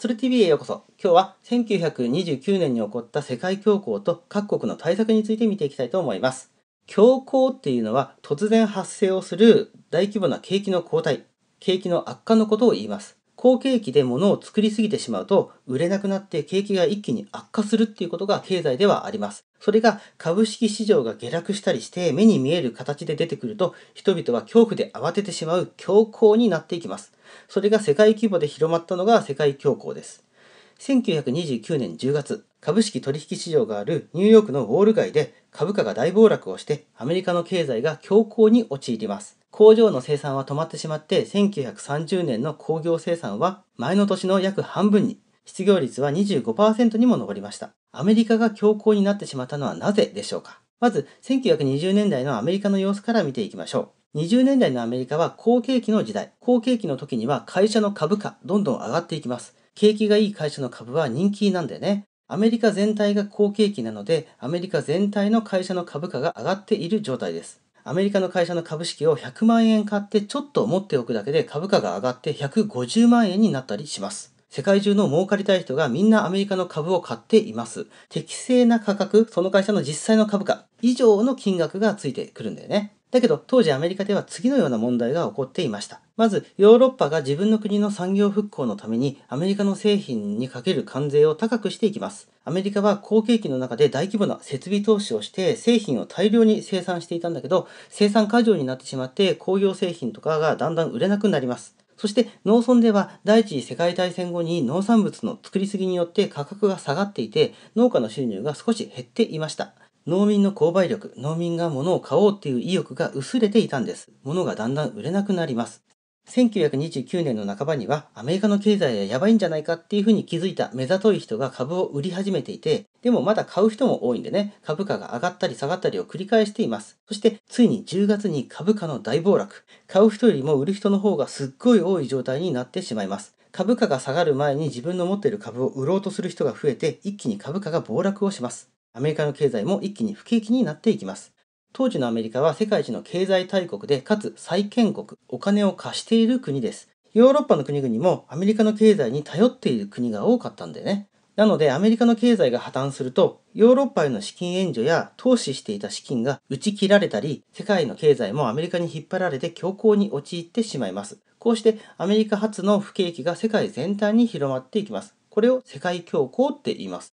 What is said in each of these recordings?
ストル TV へようこそ。今日は1929年に起こった世界恐慌と各国の対策について見ていきたいと思います。恐慌っていうのは突然発生をする大規模な景気の後退、景気の悪化のことを言います。好景気で物を作りすぎてしまうと売れなくなって景気が一気に悪化するっていうことが経済ではあります。それが株式市場が下落したりして目に見える形で出てくると人々は恐怖で慌ててしまう恐慌になっていきます。それが世界規模で広まったのが世界恐慌です。1929年10月、株式取引市場があるニューヨークのウォール街で株価が大暴落をしてアメリカの経済が恐慌に陥ります。工場の生産は止まってしまって1930年の工業生産は前の年の約半分に、失業率は25%にも上りました。アメリカが恐慌になってしまったのはなぜでしょうかまず1920年代のアメリカの様子から見ていきましょう。20年代のアメリカは好景気の時代。好景気の時には会社の株価、どんどん上がっていきます。景気がいい会社の株は人気なんだよね。アメリカ全体が好景気なので、アメリカ全体の会社の株価が上がっている状態です。アメリカの会社の株式を100万円買ってちょっと持っておくだけで株価が上がって150万円になったりします。世界中の儲かりたい人がみんなアメリカの株を買っています。適正な価格、その会社の実際の株価以上の金額がついてくるんだよね。だけど当時アメリカでは次のような問題が起こっていました。まず、ヨーロッパが自分の国の産業復興のためにアメリカの製品にかける関税を高くしていきます。アメリカは好景気の中で大規模な設備投資をして製品を大量に生産していたんだけど、生産過剰になってしまって工業製品とかがだんだん売れなくなります。そして農村では第一次世界大戦後に農産物の作りすぎによって価格が下がっていて農家の収入が少し減っていました。農民の購買力、農民が物を買おうっていう意欲が薄れていたんです。物がだんだん売れなくなります。1929年の半ばにはアメリカの経済はやばいんじゃないかっていうふうに気づいた目ざとい人が株を売り始めていて、でもまだ買う人も多いんでね、株価が上がったり下がったりを繰り返しています。そしてついに10月に株価の大暴落、買う人よりも売る人の方がすっごい多い状態になってしまいます。株価が下がる前に自分の持っている株を売ろうとする人が増えて一気に株価が暴落をします。アメリカの経済も一気に不景気になっていきます。当時のアメリカは世界一の経済大国で、かつ債権国、お金を貸している国です。ヨーロッパの国々もアメリカの経済に頼っている国が多かったんだよね。なのでアメリカの経済が破綻すると、ヨーロッパへの資金援助や投資していた資金が打ち切られたり、世界の経済もアメリカに引っ張られて強行に陥ってしまいます。こうしてアメリカ発の不景気が世界全体に広まっていきます。これを世界恐慌って言います。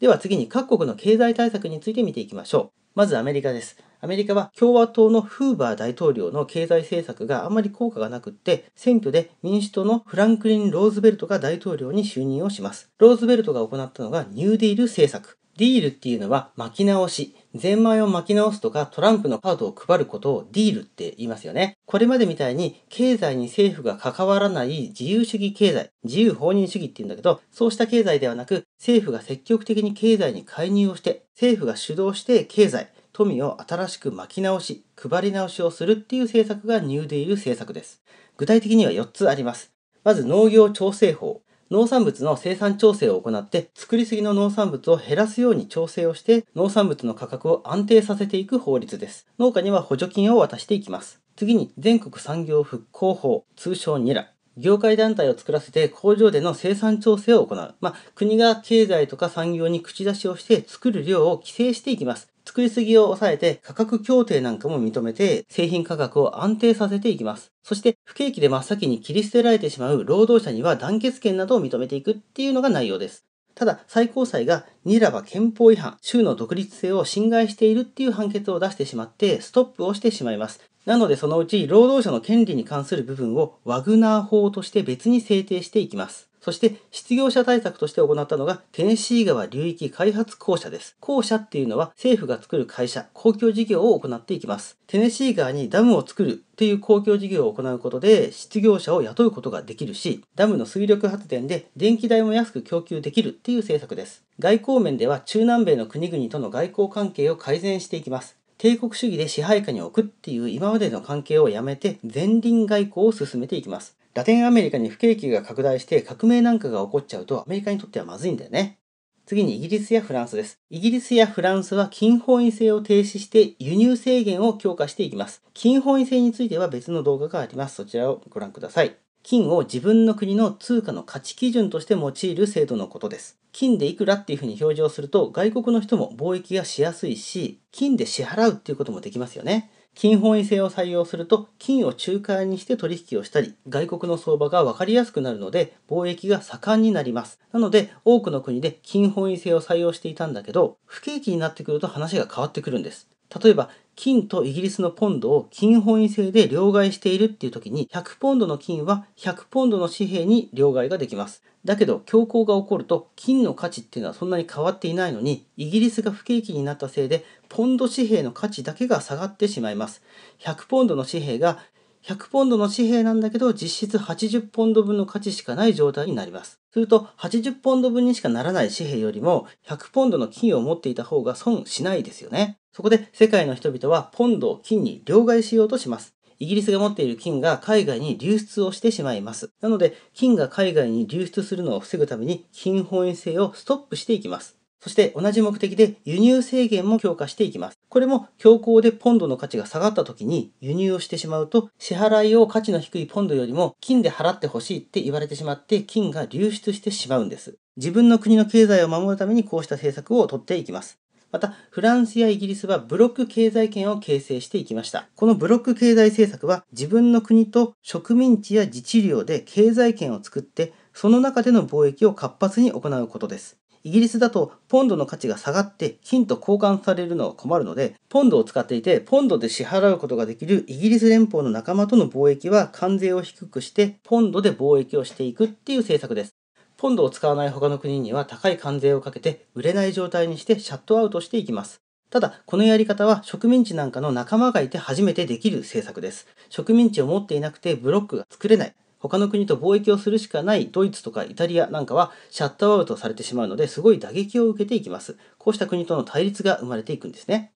では次に各国の経済対策について見ていきましょう。まずアメリカです。アメリカは共和党のフーバー大統領の経済政策があまり効果がなくって、選挙で民主党のフランクリン・ローズベルトが大統領に就任をします。ローズベルトが行ったのがニューディール政策。ディールっていうのは巻き直し、ゼンマイを巻き直すとかトランプのカードを配ることをディールって言いますよね。これまでみたいに経済に政府が関わらない自由主義経済、自由放任主義って言うんだけど、そうした経済ではなく政府が積極的に経済に介入をして、政府が主導して経済、富を新しく巻き直し、配り直しをするっていう政策がニューディール政策です。具体的には4つあります。まず農業調整法。農産物の生産調整を行って、作りすぎの農産物を減らすように調整をして、農産物の価格を安定させていく法律です。農家には補助金を渡していきます。次に、全国産業復興法、通称ニラ。業界団体を作らせて工場での生産調整を行う。まあ、国が経済とか産業に口出しをして作る量を規制していきます。作りすぎを抑えて価格協定なんかも認めて製品価格を安定させていきます。そして不景気で真っ先に切り捨てられてしまう労働者には団結権などを認めていくっていうのが内容です。ただ、最高裁がニラバ憲法違反、州の独立性を侵害しているっていう判決を出してしまって、ストップをしてしまいます。なので、そのうち労働者の権利に関する部分をワグナー法として別に制定していきます。そして失業者対策として行ったのがテネシー川流域開発公社です。公社っていうのは政府が作る会社、公共事業を行っていきます。テネシー川にダムを作るという公共事業を行うことで失業者を雇うことができるし、ダムの水力発電で電気代も安く供給できるっていう政策です。外交面では中南米の国々との外交関係を改善していきます。帝国主義で支配下に置くっていう今までの関係をやめて前輪外交を進めていきます。ラテンアメリカに不景気が拡大して革命なんかが起こっちゃうとアメリカにとってはまずいんだよね。次にイギリスやフランスです。イギリスやフランスは金本位制を停止して輸入制限を強化していきます。金本位制については別の動画があります。そちらをご覧ください。金を自分の国の通貨の価値基準として用いる制度のことです。金でいくらっていうふうに表示をすると外国の人も貿易がしやすいし、金で支払うっていうこともできますよね。金本位制を採用すると金を仲介にして取引をしたり外国の相場が分かりやすくなるので貿易が盛んになりますなので多くの国で金本位制を採用していたんだけど不景気になってくると話が変わってくるんです例えば、金とイギリスのポンドを金本位制で両替しているっていう時に、100ポンドの金は100ポンドの紙幣に両替ができます。だけど、恐慌が起こると、金の価値っていうのはそんなに変わっていないのに、イギリスが不景気になったせいで、ポンド紙幣の価値だけが下がってしまいます。100ポンドの紙幣が100ポンドの紙幣なんだけど、実質80ポンド分の価値しかない状態になります。すると、80ポンド分にしかならない紙幣よりも、100ポンドの金を持っていた方が損しないですよね。そこで、世界の人々はポンドを金に両替しようとします。イギリスが持っている金が海外に流出をしてしまいます。なので、金が海外に流出するのを防ぐために、金本位制をストップしていきます。そして同じ目的で輸入制限も強化していきます。これも強行でポンドの価値が下がった時に輸入をしてしまうと支払いを価値の低いポンドよりも金で払ってほしいって言われてしまって金が流出してしまうんです。自分の国の経済を守るためにこうした政策をとっていきます。また、フランスやイギリスはブロック経済圏を形成していきました。このブロック経済政策は自分の国と植民地や自治領で経済圏を作ってその中での貿易を活発に行うことです。イギリスだとポンドの価値が下がって金と交換されるのは困るので、ポンドを使っていて、ポンドで支払うことができるイギリス連邦の仲間との貿易は関税を低くして、ポンドで貿易をしていくっていう政策です。ポンドを使わない他の国には高い関税をかけて売れない状態にしてシャットアウトしていきます。ただ、このやり方は植民地なんかの仲間がいて初めてできる政策です。植民地を持っていなくてブロックが作れない。他の国と貿易をするしかないドイツとかイタリアなんかはシャットアウトされてしまうのですごい打撃を受けていきます。こうした国との対立が生まれていくんですね。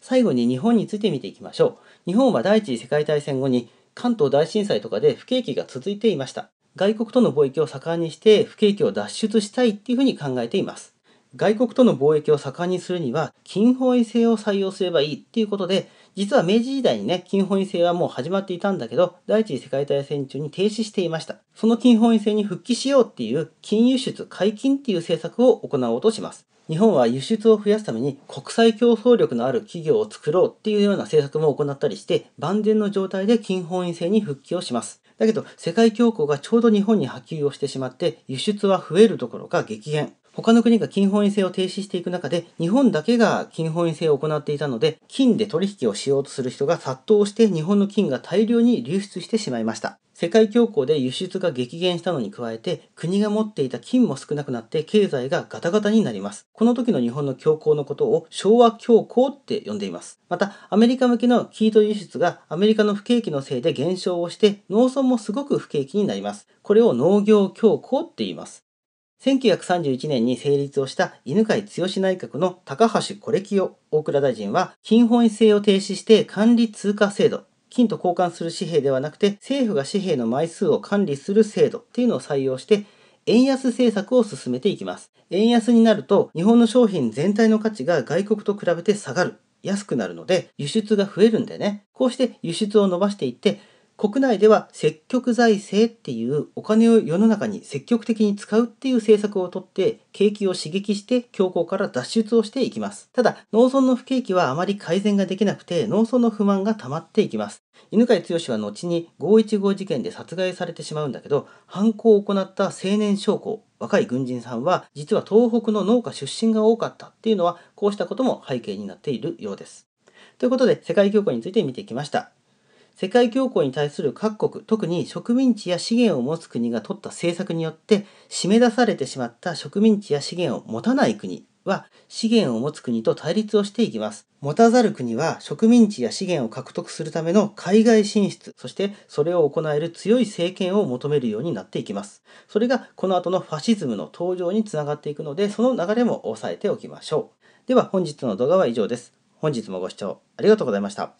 最後に日本について見ていきましょう。日本は第一次世界大戦後に関東大震災とかで不景気が続いていました。外国との貿易を盛んにして不景気を脱出したいっていうふうに考えています。外国との貿易を盛んにするには、金本位制を採用すればいいっていうことで、実は明治時代にね、金本位制はもう始まっていたんだけど、第一次世界大戦中に停止していました。その金本位制に復帰しようっていう、金輸出解禁っていう政策を行おうとします。日本は輸出を増やすために国際競争力のある企業を作ろうっていうような政策も行ったりして、万全の状態で金本位制に復帰をします。だけど、世界恐慌がちょうど日本に波及をしてしまって、輸出は増えるどころか激減。他の国が金本位制を停止していく中で、日本だけが金本位制を行っていたので、金で取引をしようとする人が殺到して日本の金が大量に流出してしまいました。世界恐慌で輸出が激減したのに加えて、国が持っていた金も少なくなって経済がガタガタになります。この時の日本の恐慌のことを昭和恐慌って呼んでいます。また、アメリカ向けのキート輸出がアメリカの不景気のせいで減少をして、農村もすごく不景気になります。これを農業恐慌って言います。1931年に成立をした犬飼剛内閣の高橋是清大蔵大臣は、金本位制を停止して管理通貨制度、金と交換する紙幣ではなくて、政府が紙幣の枚数を管理する制度っていうのを採用して、円安政策を進めていきます。円安になると、日本の商品全体の価値が外国と比べて下がる、安くなるので、輸出が増えるんでね。こうして輸出を伸ばしていって、国内では積極財政っていうお金を世の中に積極的に使うっていう政策をとって景気を刺激して恐慌から脱出をしていきます。ただ農村の不景気はあまり改善ができなくて農村の不満が溜まっていきます。犬飼剛は後に515事件で殺害されてしまうんだけど犯行を行った青年将校若い軍人さんは実は東北の農家出身が多かったっていうのはこうしたことも背景になっているようです。ということで世界恐慌について見てきました。世界恐慌に対する各国、特に植民地や資源を持つ国が取った政策によって締め出されてしまった植民地や資源を持たない国は資源を持つ国と対立をしていきます。持たざる国は植民地や資源を獲得するための海外進出、そしてそれを行える強い政権を求めるようになっていきます。それがこの後のファシズムの登場につながっていくので、その流れも押さえておきましょう。では本日の動画は以上です。本日もご視聴ありがとうございました。